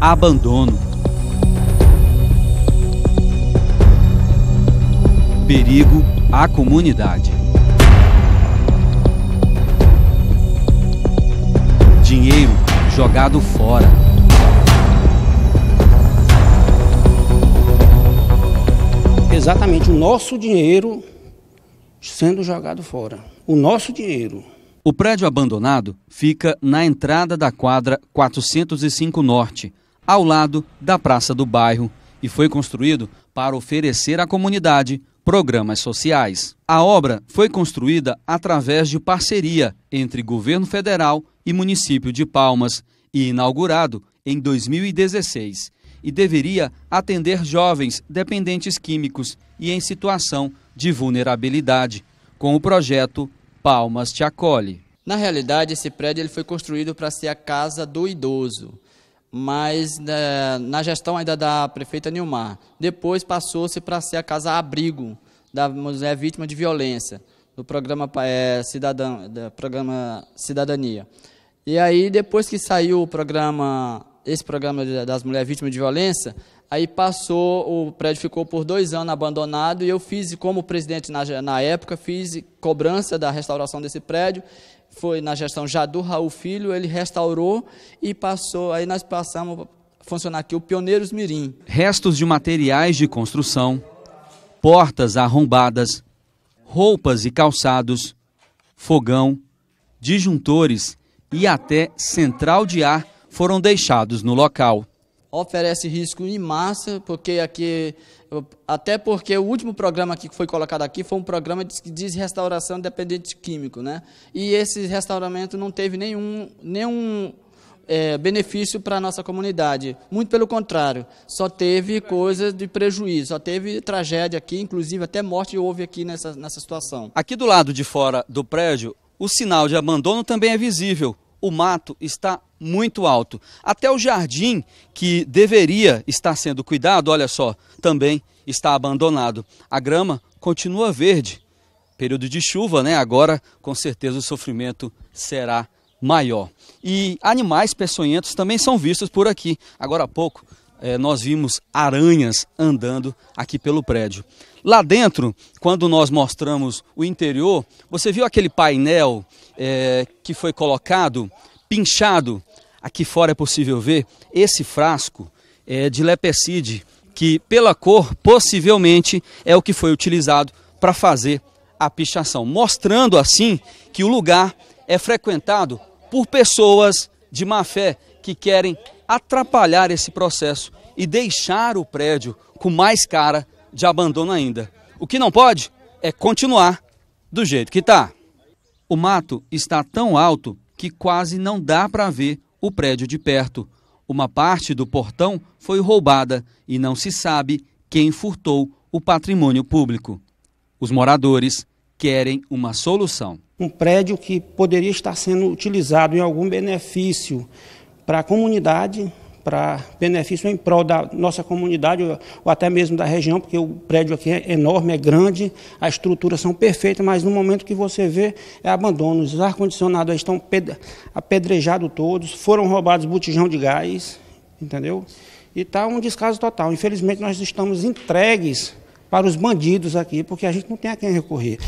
abandono. Perigo à comunidade. Dinheiro jogado fora. Exatamente o nosso dinheiro sendo jogado fora. O nosso dinheiro. O prédio abandonado fica na entrada da quadra 405 Norte, ao lado da Praça do Bairro e foi construído para oferecer à comunidade programas sociais. A obra foi construída através de parceria entre governo federal e município de Palmas e inaugurado em 2016 e deveria atender jovens dependentes químicos e em situação de vulnerabilidade, com o projeto Palmas te acolhe. Na realidade, esse prédio ele foi construído para ser a casa do idoso mas né, na gestão ainda da prefeita Nilmar. Depois passou-se para ser a casa abrigo da mulher é, vítima de violência, do programa, é, cidadão, do programa Cidadania. E aí, depois que saiu o programa esse programa das mulheres vítimas de violência, aí passou, o prédio ficou por dois anos abandonado e eu fiz, como presidente na, na época, fiz cobrança da restauração desse prédio. Foi na gestão já do Raul Filho, ele restaurou e passou, aí nós passamos a funcionar aqui o Pioneiros Mirim. Restos de materiais de construção, portas arrombadas, roupas e calçados, fogão, disjuntores e até central de ar foram deixados no local. Oferece risco em massa, porque aqui, até porque o último programa que foi colocado aqui foi um programa de, desrestauração restauração dependente químico, né? E esse restauramento não teve nenhum, nenhum é, benefício para a nossa comunidade. Muito pelo contrário, só teve coisas de prejuízo, só teve tragédia aqui, inclusive até morte houve aqui nessa, nessa situação. Aqui do lado de fora do prédio, o sinal de abandono também é visível. O mato está muito alto. Até o jardim, que deveria estar sendo cuidado, olha só, também está abandonado. A grama continua verde. Período de chuva, né? Agora, com certeza, o sofrimento será maior. E animais peçonhentos também são vistos por aqui. Agora há pouco, eh, nós vimos aranhas andando aqui pelo prédio. Lá dentro, quando nós mostramos o interior, você viu aquele painel eh, que foi colocado, pinchado, Aqui fora é possível ver esse frasco é, de lepecide, que pela cor possivelmente é o que foi utilizado para fazer a pichação, mostrando assim que o lugar é frequentado por pessoas de má fé que querem atrapalhar esse processo e deixar o prédio com mais cara de abandono ainda. O que não pode é continuar do jeito que está. O mato está tão alto que quase não dá para ver o prédio de perto. Uma parte do portão foi roubada e não se sabe quem furtou o patrimônio público. Os moradores querem uma solução. Um prédio que poderia estar sendo utilizado em algum benefício para a comunidade, para benefício em prol da nossa comunidade ou até mesmo da região, porque o prédio aqui é enorme, é grande, as estruturas são perfeitas, mas no momento que você vê é abandono. Os ar-condicionados estão apedrejados todos, foram roubados botijão de gás, entendeu? E está um descaso total. Infelizmente nós estamos entregues para os bandidos aqui, porque a gente não tem a quem recorrer.